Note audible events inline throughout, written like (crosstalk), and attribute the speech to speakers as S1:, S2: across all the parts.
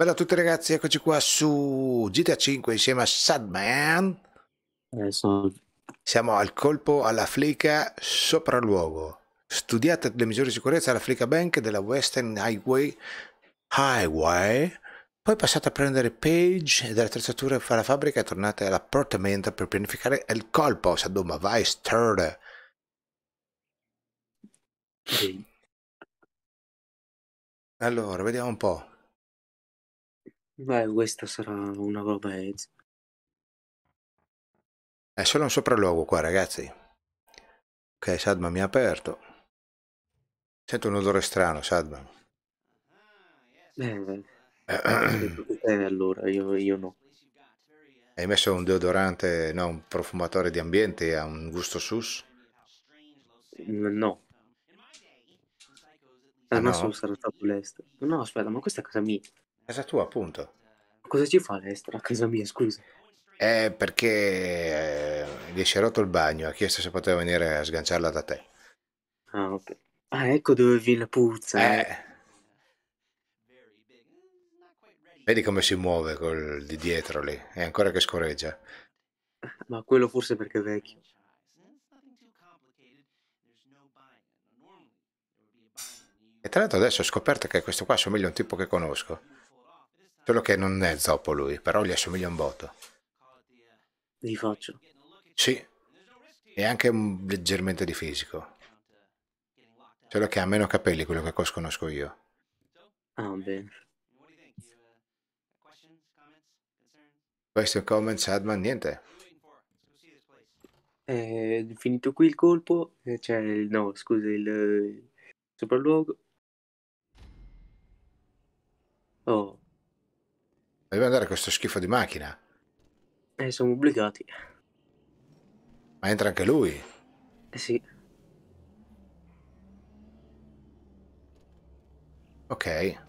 S1: Bella a tutti ragazzi, eccoci qua su GTA 5 insieme a Sadman. Adesso. Eh, Siamo al colpo alla flica sopraluogo. Studiate le misure di sicurezza alla flica bank della Western Highway, Highway. Poi passate a prendere Page e delle attrezzature per la fabbrica e tornate all'appartamento per pianificare il colpo. Sadoma, vai, stir.
S2: Allora, vediamo un po'. Beh, questa sarà una roba Ezio.
S1: È eh, solo un sopralluogo qua, ragazzi. Ok, Sadman mi ha aperto. Sento un odore strano, Sadman.
S2: Bene, eh, (clears throat) bene eh, allora, io, io no. Hai
S1: messo un deodorante, no, un profumatore di ambiente a un gusto sus?
S2: No. Al Ah, massimo no? sarà stato l'est. No, aspetta, ma questa è casa mia. Casa tua, appunto. Cosa ci fa l'estero a casa mia, scusa?
S1: Eh, perché gli si è rotto il bagno, ha chiesto se poteva venire a sganciarla da te. Ah, ok. Ah, ecco dove vi la puzza. Eh. eh. Vedi come si muove col di dietro lì, è ancora che scorreggia. Ma quello forse perché è vecchio. E tra l'altro adesso ho scoperto che questo qua somiglia a un tipo che conosco. Solo che non è zoppo lui, però gli assomiglia un botto. Di faccio? Sì. E anche un, leggermente di fisico. Solo che ha meno capelli quello che conosco io. Ah, bene. Question, comments,
S2: Adman, niente. È eh, finito qui il colpo, cioè no, scusa, il, il eh, sopralluogo.
S1: Oh, Deve andare a questo schifo di macchina.
S2: Eh, siamo obbligati.
S1: Ma entra anche lui? Eh sì. Ok.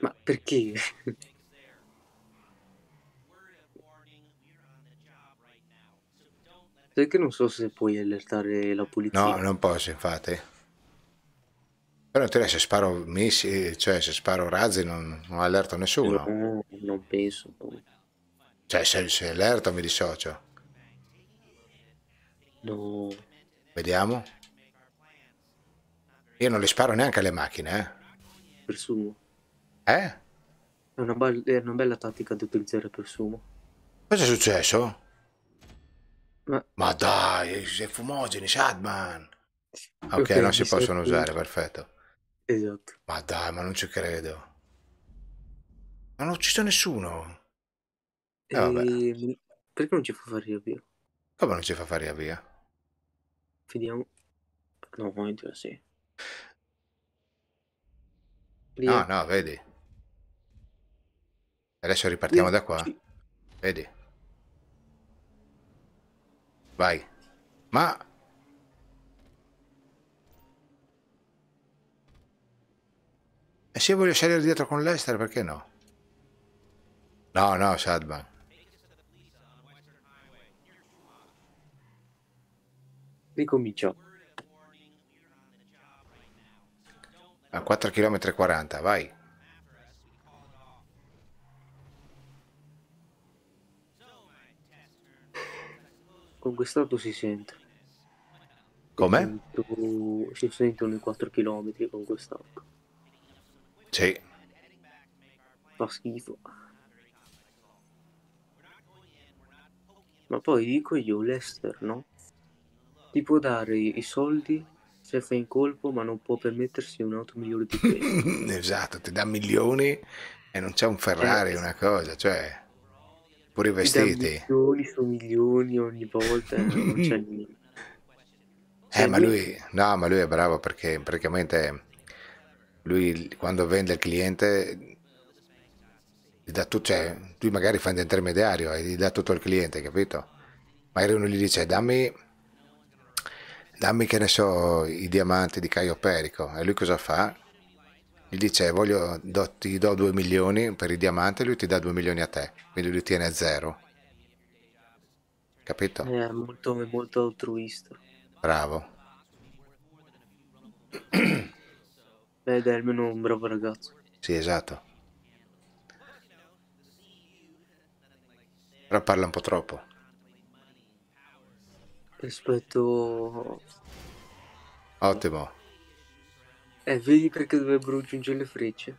S2: Ma perché? Sai che non so se puoi allertare la polizia. No, non posso, infatti.
S1: Però in se sparo missi, cioè se sparo razzi non, non allerto nessuno.
S2: No, non penso.
S1: Cioè se, se allerto mi dissocio. No. Vediamo. Io non le sparo neanche alle macchine, eh.
S2: Per sumo. Eh? È una, be è una bella tattica di utilizzare per sumo.
S1: Cosa è successo?
S2: Ma, Ma dai, sei fumogeni, Sadman. Ok, okay non si possono usare,
S1: perfetto. Esatto. Ma dai, ma non ci credo. Non ho ucciso
S2: nessuno. Eh, e... Ehm, perché non ci fa fare riavvio?
S1: Come non ci fa fare riavvio?
S2: Vediamo. No, momento sì.
S1: Lì no, no, vedi. Adesso ripartiamo Lì. da qua. Vedi. Vai. Ma E se voglio salire dietro con l'Ester, perché no? No, no, Sadman. Ricominciò. A 4 km 40, vai.
S2: Con quest'auto si sente. Come? Si sentono i 4 km con quest'auto. Sì. Fa schifo. Ma poi dico io, Lester, no? Ti può dare i soldi se fai in colpo, ma non può permettersi un'auto migliore di quella. (laughs) esatto,
S1: ti dà milioni e non c'è un Ferrari, eh. una cosa, cioè... Pure i vestiti.
S2: Milioni su milioni ogni volta, eh, non c'è (laughs) niente.
S1: Eh, ma cioè, lui, no, ma lui è bravo perché praticamente lui quando vende al cliente, gli dà tu, cioè, tu magari fai da intermediario e gli dà tutto al cliente, capito? Magari uno gli dice dammi, dammi che ne so, i diamanti di Caio Perico. E lui cosa fa? Gli dice voglio, do, ti do 2 milioni per i diamanti e lui ti dà 2 milioni a te, quindi lui tiene a zero. Capito?
S2: Eh, è molto, molto altruista. Bravo. Ed è almeno un bravo ragazzo.
S1: Sì, esatto. Però parla un po' troppo.
S2: Rispetto... Ottimo. E eh, vedi perché dovrebbero aggiungere le frecce.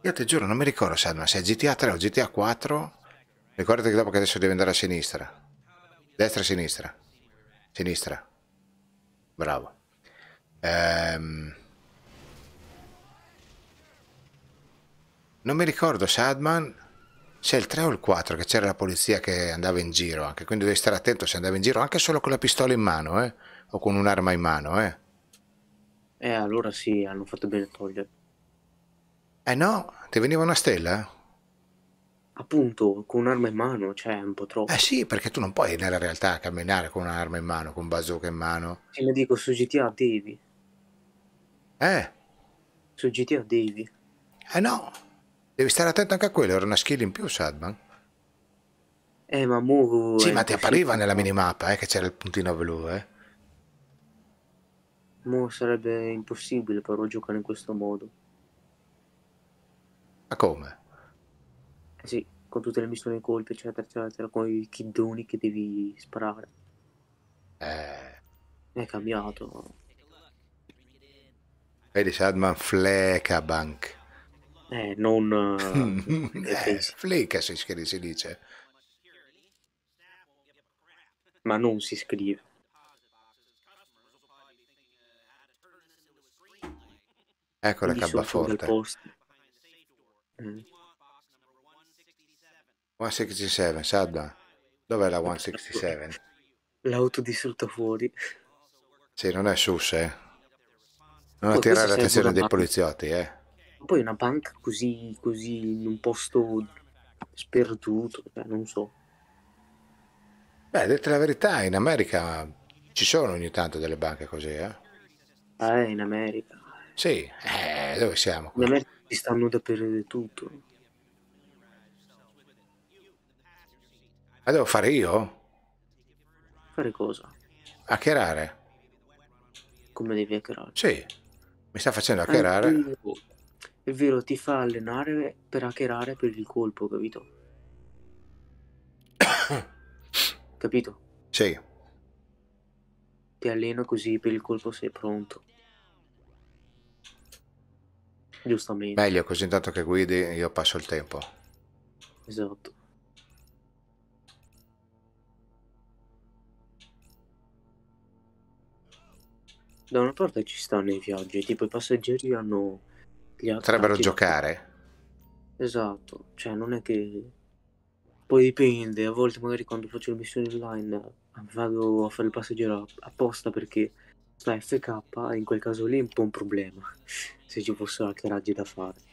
S1: Io ti giuro, non mi ricordo Salma, se è GTA 3 o GTA 4. Ricordati che dopo che adesso devi andare a sinistra. Destra, sinistra. Sinistra. Bravo. Ehm... Non mi ricordo, Sadman, se il 3 o il 4 che c'era la polizia che andava in giro anche, quindi devi stare attento se andava in giro anche solo con la pistola in mano, eh? O con un'arma in mano, eh?
S2: Eh, allora sì, hanno fatto bene a togliere. Eh no,
S1: ti veniva una stella?
S2: Appunto, con un'arma in mano, cioè un
S1: po' troppo. Eh sì, perché tu non puoi nella realtà camminare con un'arma in mano, con un bazooka in mano. E ne dico, su GTA devi. Eh. Su GTA devi. Eh no. Devi stare attento anche a quello, era una skill in più Sadman.
S2: Eh ma mu... Sì, ma ti appariva nella
S1: minimappa, eh, che c'era il puntino blu, eh.
S2: Mo sarebbe impossibile però giocare in questo modo. Ma come? Eh sì, con tutte le missioni colpi, eccetera, eccetera, con i kidoni che devi sparare. Eh. È cambiato.
S1: Vedi Sadman Flecabank. Eh, non... (laughs) eh, eh fleca si, scrive, si dice.
S2: Ma non si scrive. Ecco la cabbaforte.
S1: 167, mm. Sadda. Dov'è la 167?
S2: L'ho autodistrutta fuori.
S1: Sì, non è sus, eh. Non attirare l'attenzione dei poliziotti, eh.
S2: Poi una banca così, così in un posto sperduto, cioè, non so.
S1: Beh, detta la verità, in America ci sono ogni tanto delle banche così, eh? Ah, in America. Sì, eh, dove siamo? Qui? In America ci stanno da perdere tutto. Ma devo fare io? Fare cosa? Hackerare.
S2: Come devi hackerare? Sì.
S1: Mi sta facendo hackerare. È
S2: vero, è vero, ti fa allenare per hackerare per il colpo, capito? (coughs) capito? Sì. Ti alleno così per il colpo sei pronto. Giustamente. Meglio, così
S1: intanto che guidi io passo il tempo.
S2: Esatto. da una parte ci stanno i viaggi, tipo i passeggeri hanno... Gli Potrebbero giocare. Esatto, cioè non è che... Poi dipende, a volte magari quando faccio le missioni online eh, vado a fare il passeggero apposta perché la FK e in quel caso lì è un po' un problema, (laughs) se ci fossero hackeraggi da fare.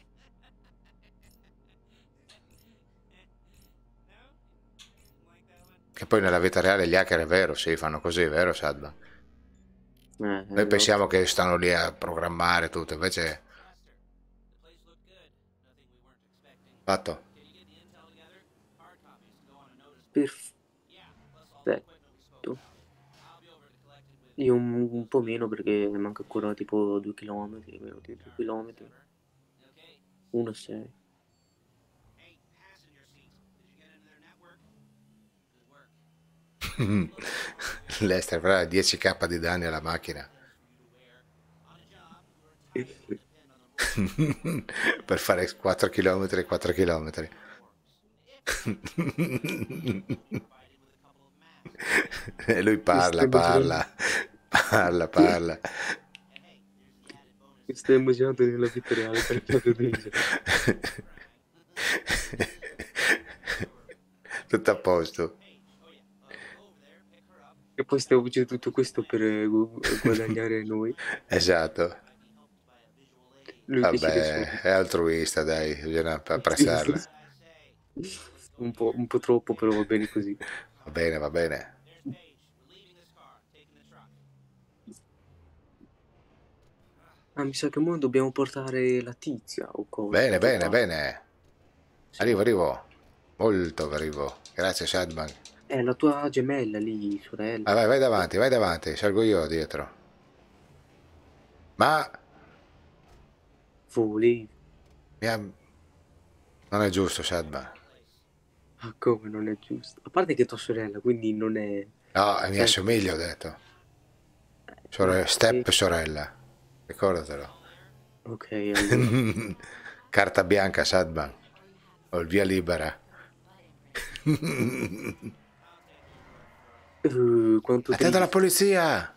S1: Che poi nella vita reale gli hacker è vero, sì, fanno così, è vero Sadba? Eh, Noi esatto. pensiamo che stanno lì a programmare tutto, invece...
S2: Fatto. Perfetto. Io un, un, po' meno perché manca ancora tipo 2 km, meno di 2 km. 1,6.
S1: Lester avrà 10k di danni alla macchina. (laughs) per fare 4 km 4 km. e lui parla, parla, parla, parla.
S2: Mi stai immaginando nella vita reale Tutto a posto poi stiamo facendo tutto questo per eh, eh, guadagnare (laughs) noi.
S1: esatto.
S2: Lui Vabbè,
S1: è altruista, dai, bisogna (laughs) apprezzarla. un, po', un po' troppo, però va bene così. Va bene, va bene.
S2: Ah, mi sa che ora dobbiamo portare la tizia o cosa. Bene, bene, bene.
S1: Arrivo, arrivo. Molto arrivo. Grazie, Shadman.
S2: È la tua gemella lì, sorella.
S1: Ah, vai, vai davanti, vai davanti, salgo io dietro.
S2: Ma... Voli. Mia... Non
S1: è giusto, Shadba.
S2: Ma ah, come non è giusto? A parte che è tua sorella, quindi non è...
S1: No, mi eh. assomiglia, ho detto. Sor- eh, step sorella, ricordatelo.
S2: Ok. Allora.
S1: (laughs) Carta bianca, Sadban. Ho il via libera. (laughs) Uh, quanto Attendo la polizia!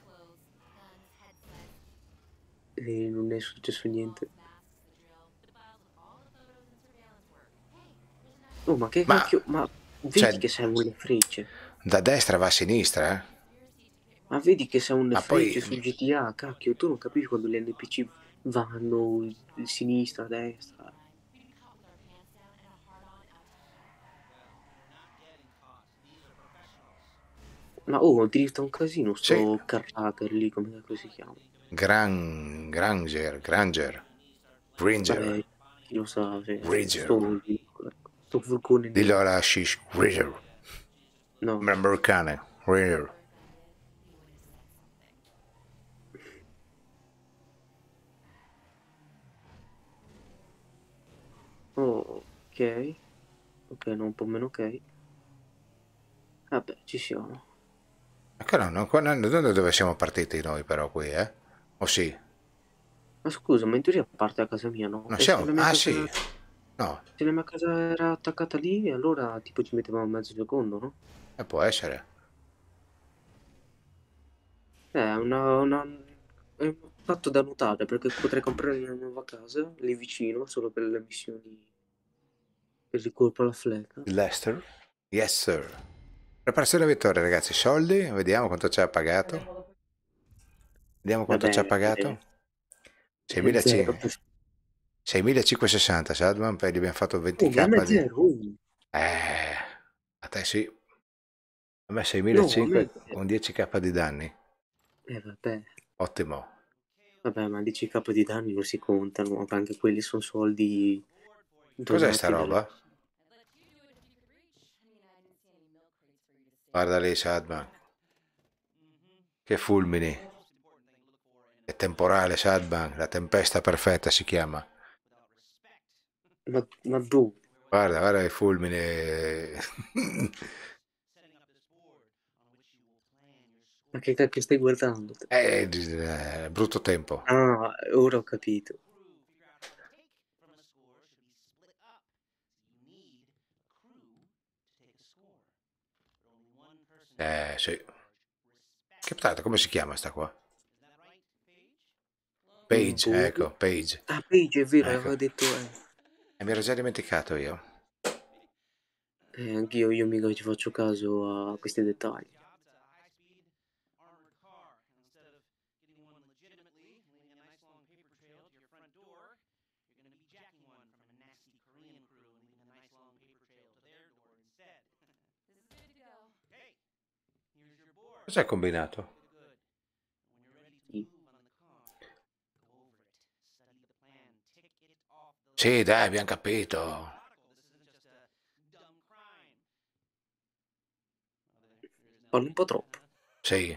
S2: E non è successo niente. Oh, ma che ma, cacchio? Ma vedi cioè, che sei un lefrecce.
S1: Da destra va a sinistra, eh?
S2: Ma vedi che sei un lefrecce su GTA, cacchio. Tu non capisci quando gli NPC vanno sinistra, destra. Ma oh, addirittura un casino sto sì. Carracker lì, come si chiama?
S1: Gran, Granger, Granger, Granger. Beh,
S2: lo sa, sì. Granger. Sto, ecco, sto furgone. Dillo
S1: alla Shish, Granger. No. Americane, Granger.
S2: Oh, ok. Ok, non un po' meno ok. Vabbè, ci siamo.
S1: Ecco, no, no, da dove siamo partiti noi però qui,
S2: eh? O sì? Ma scusa, ma in teoria parte a casa mia, no? No, eh, siamo... Ah, casa... sì? No. Se la mia casa era attaccata lì, allora tipo ci mettevamo mezzo secondo, no? Eh, può essere. Eh, una... una... È fatto da notare, perché potrei comprare una nuova casa, lì vicino, solo per le missioni...
S1: Per il colpo alla fleca. Lester? Yes, sir. Preparazione vittoria, ragazzi. Soldi, vediamo quanto ci ha pagato. Vediamo quanto ci ha pagato. 6560 eh, Sadman, per gli abbiamo fatto 20k. Oh, di... Eh, a te sì.
S2: A me 6500 no, con 10k di danni. Eh, vabbè. Ottimo. Vabbè, ma 10k di danni non si contano, anche quelli sono soldi...
S1: Cos'è sta roba? Da... Guarda lì, Sadman. Che fulmini. È temporale, Sadman. La tempesta perfetta si chiama.
S2: Ma, ma boh.
S1: Guarda, guarda i fulmini. ma che
S2: cacchio stai guardando? Eh, eh, brutto tempo. Ah, ora ho capito.
S1: Eh, sì. Che patata, come si chiama sta qua? Page, boh. ecco, Page.
S2: Ah, Page, è vero, ecco. avevo detto... Eh. E eh, mi ero già dimenticato io. Eh, anch'io, io mica ci faccio caso a questi dettagli.
S1: Cos'hai combinato? Sì, dai, abbiamo capito.
S2: Parli un po' troppo. Sì.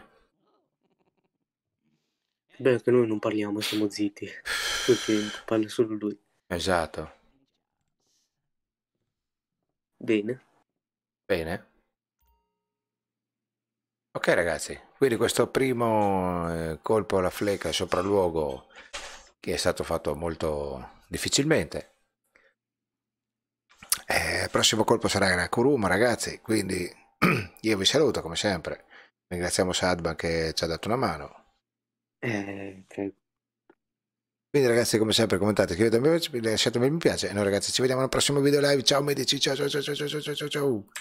S2: Beh, che noi non parliamo, siamo zitti. Tutto il tempo, parla solo lui.
S1: Esatto.
S2: Bene. Bene.
S1: Ok ragazzi, quindi questo primo eh, colpo alla fleca sopralluogo che è stato fatto molto difficilmente. Eh, il prossimo colpo sarà la Kuruma ragazzi, quindi (clears throat) io vi saluto come sempre. Ringraziamo Sadban che ci ha dato una mano. Eh, Quindi ragazzi come sempre commentate, scrivetemi, lasciatemi un mi piace e noi ragazzi ci vediamo al prossimo video live. Ciao medici, ciao ciao ciao ciao ciao ciao ciao.